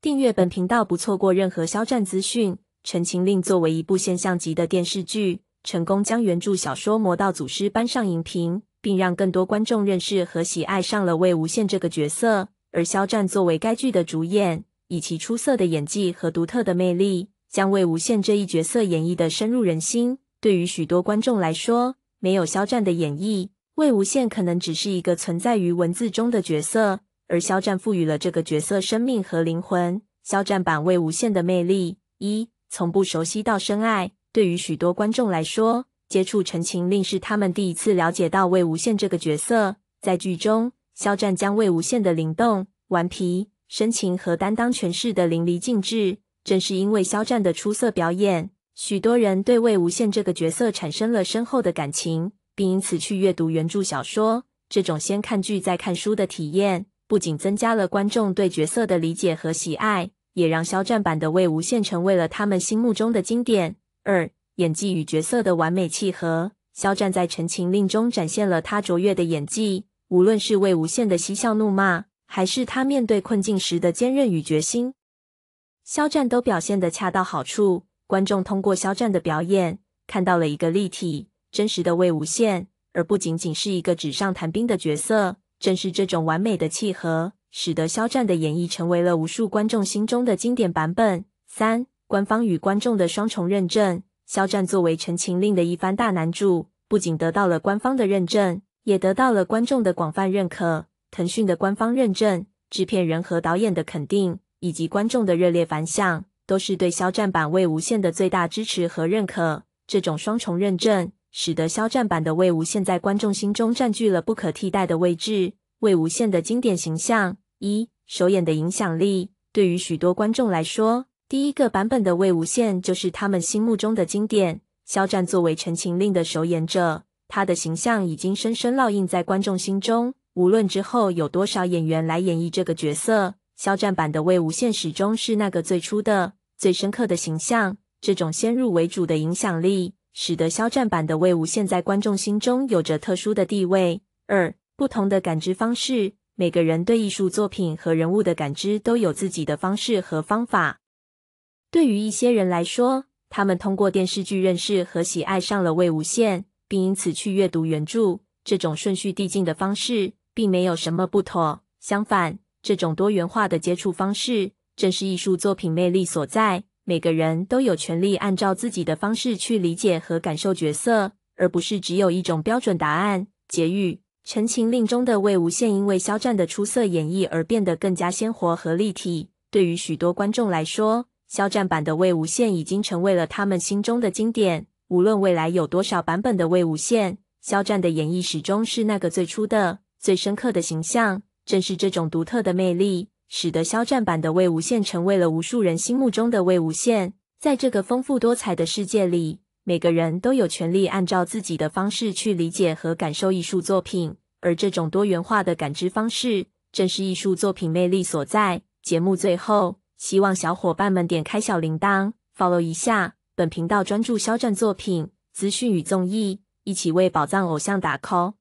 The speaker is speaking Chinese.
订阅本频道，不错过任何肖战资讯。《陈情令》作为一部现象级的电视剧，成功将原著小说《魔道祖师》搬上荧屏，并让更多观众认识和喜爱上了魏无羡这个角色。而肖战作为该剧的主演，以其出色的演技和独特的魅力，将魏无羡这一角色演绎的深入人心。对于许多观众来说，没有肖战的演绎，魏无羡可能只是一个存在于文字中的角色。而肖战赋予了这个角色生命和灵魂。肖战版《魏无羡》的魅力，一从不熟悉到深爱。对于许多观众来说，接触《陈情令》是他们第一次了解到魏无羡这个角色。在剧中，肖战将魏无羡的灵动、顽皮、深情和担当诠释得淋漓尽致。正是因为肖战的出色表演，许多人对魏无羡这个角色产生了深厚的感情，并因此去阅读原著小说。这种先看剧再看书的体验。不仅增加了观众对角色的理解和喜爱，也让肖战版的魏无羡成为了他们心目中的经典。二、演技与角色的完美契合。肖战在《陈情令》中展现了他卓越的演技，无论是魏无羡的嬉笑怒骂，还是他面对困境时的坚韧与决心，肖战都表现得恰到好处。观众通过肖战的表演，看到了一个立体、真实的魏无羡，而不仅仅是一个纸上谈兵的角色。正是这种完美的契合，使得肖战的演绎成为了无数观众心中的经典版本。三、官方与观众的双重认证。肖战作为《陈情令》的一番大男主，不仅得到了官方的认证，也得到了观众的广泛认可。腾讯的官方认证、制片人和导演的肯定，以及观众的热烈反响，都是对肖战版《魏无限》的最大支持和认可。这种双重认证。使得肖战版的魏无羡在观众心中占据了不可替代的位置。魏无羡的经典形象，一首演的影响力，对于许多观众来说，第一个版本的魏无羡就是他们心目中的经典。肖战作为《陈情令》的首演者，他的形象已经深深烙印在观众心中。无论之后有多少演员来演绎这个角色，肖战版的魏无羡始终是那个最初的、最深刻的形象。这种先入为主的影响力。使得肖战版的魏无羡在观众心中有着特殊的地位。二，不同的感知方式，每个人对艺术作品和人物的感知都有自己的方式和方法。对于一些人来说，他们通过电视剧认识和喜爱上了魏无羡，并因此去阅读原著。这种顺序递进的方式并没有什么不妥，相反，这种多元化的接触方式正是艺术作品魅力所在。每个人都有权利按照自己的方式去理解和感受角色，而不是只有一种标准答案。《结语：《陈情令》中的魏无羡，因为肖战的出色演绎而变得更加鲜活和立体。对于许多观众来说，肖战版的魏无羡已经成为了他们心中的经典。无论未来有多少版本的魏无羡，肖战的演绎始终是那个最初的、最深刻的形象。正是这种独特的魅力。使得肖战版的魏无羡成为了无数人心目中的魏无羡。在这个丰富多彩的世界里，每个人都有权利按照自己的方式去理解和感受艺术作品，而这种多元化的感知方式正是艺术作品魅力所在。节目最后，希望小伙伴们点开小铃铛，follow 一下本频道，专注肖战作品资讯与综艺，一起为宝藏偶像打 call。